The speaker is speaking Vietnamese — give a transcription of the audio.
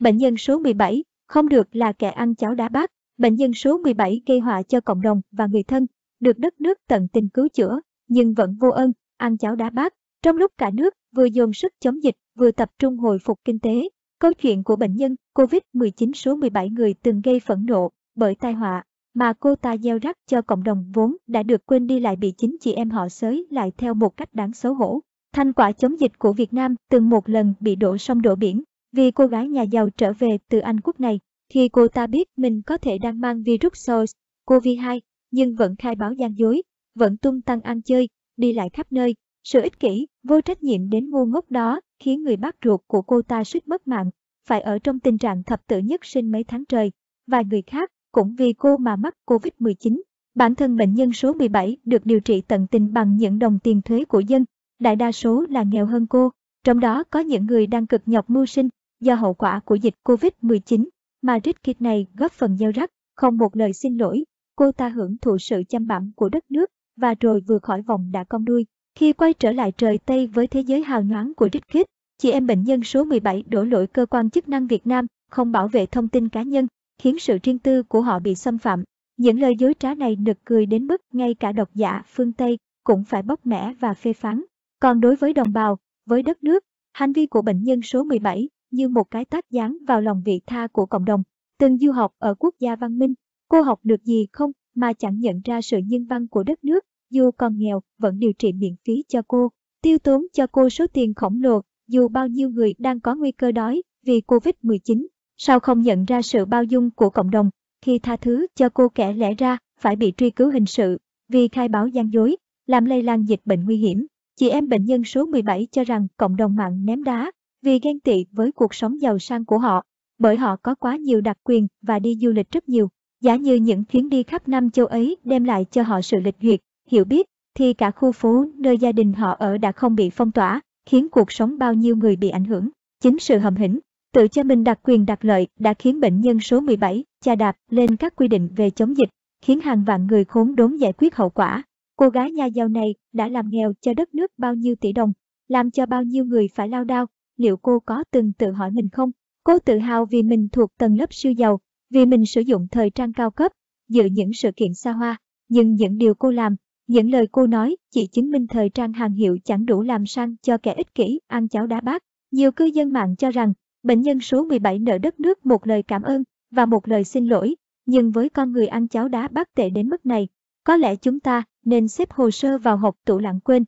Bệnh nhân số 17, không được là kẻ ăn cháo đá bát. Bệnh nhân số 17 gây họa cho cộng đồng và người thân, được đất nước tận tình cứu chữa, nhưng vẫn vô ơn, ăn cháo đá bát. Trong lúc cả nước vừa dồn sức chống dịch, vừa tập trung hồi phục kinh tế, câu chuyện của bệnh nhân COVID-19 số 17 người từng gây phẫn nộ bởi tai họa mà cô ta gieo rắc cho cộng đồng vốn đã được quên đi lại bị chính chị em họ xới lại theo một cách đáng xấu hổ. Thành quả chống dịch của Việt Nam từng một lần bị đổ sông đổ biển, vì cô gái nhà giàu trở về từ Anh quốc này, thì cô ta biết mình có thể đang mang virus SARS-CoV-2, nhưng vẫn khai báo gian dối, vẫn tung tăng ăn chơi, đi lại khắp nơi. Sự ích kỷ, vô trách nhiệm đến ngu ngốc đó khiến người bác ruột của cô ta suýt mất mạng, phải ở trong tình trạng thập tử nhất sinh mấy tháng trời. Vài người khác cũng vì cô mà mắc Covid-19. Bản thân bệnh nhân số 17 được điều trị tận tình bằng những đồng tiền thuế của dân, đại đa số là nghèo hơn cô, trong đó có những người đang cực nhọc mưu sinh, do hậu quả của dịch Covid-19 mà Ritkin này góp phần gieo rắc, không một lời xin lỗi. Cô ta hưởng thụ sự chăm bẵm của đất nước và rồi vừa khỏi vòng đã con đuôi. Khi quay trở lại trời Tây với thế giới hào nhoáng của Ritkin, chị em bệnh nhân số 17 đổ lỗi cơ quan chức năng Việt Nam không bảo vệ thông tin cá nhân, khiến sự riêng tư của họ bị xâm phạm. Những lời dối trá này nực cười đến mức ngay cả độc giả phương Tây cũng phải bóc mẻ và phê phán. Còn đối với đồng bào, với đất nước, hành vi của bệnh nhân số 17 như một cái tát dán vào lòng vị tha của cộng đồng. Từng du học ở quốc gia văn minh, cô học được gì không mà chẳng nhận ra sự nhân văn của đất nước, dù còn nghèo vẫn điều trị miễn phí cho cô, tiêu tốn cho cô số tiền khổng lồ, dù bao nhiêu người đang có nguy cơ đói vì Covid-19. Sao không nhận ra sự bao dung của cộng đồng khi tha thứ cho cô kẻ lẽ ra phải bị truy cứu hình sự vì khai báo gian dối, làm lây lan dịch bệnh nguy hiểm? Chị em bệnh nhân số 17 cho rằng cộng đồng mạng ném đá vì ghen tị với cuộc sống giàu sang của họ, bởi họ có quá nhiều đặc quyền và đi du lịch rất nhiều. Giả như những chuyến đi khắp năm châu ấy đem lại cho họ sự lịch duyệt, hiểu biết, thì cả khu phố nơi gia đình họ ở đã không bị phong tỏa, khiến cuộc sống bao nhiêu người bị ảnh hưởng. Chính sự hầm hỉnh, tự cho mình đặc quyền đặc lợi đã khiến bệnh nhân số 17 cha đạp lên các quy định về chống dịch, khiến hàng vạn người khốn đốn giải quyết hậu quả. Cô gái nhà giàu này đã làm nghèo cho đất nước bao nhiêu tỷ đồng, làm cho bao nhiêu người phải lao đao, liệu cô có từng tự hỏi mình không? Cô tự hào vì mình thuộc tầng lớp siêu giàu, vì mình sử dụng thời trang cao cấp, dự những sự kiện xa hoa, nhưng những điều cô làm, những lời cô nói chỉ chứng minh thời trang hàng hiệu chẳng đủ làm sang cho kẻ ích kỷ ăn cháo đá bát. Nhiều cư dân mạng cho rằng, bệnh nhân số 17 nợ đất nước một lời cảm ơn và một lời xin lỗi, nhưng với con người ăn cháo đá bát tệ đến mức này, có lẽ chúng ta nên xếp hồ sơ vào hộp tủ lãng quên.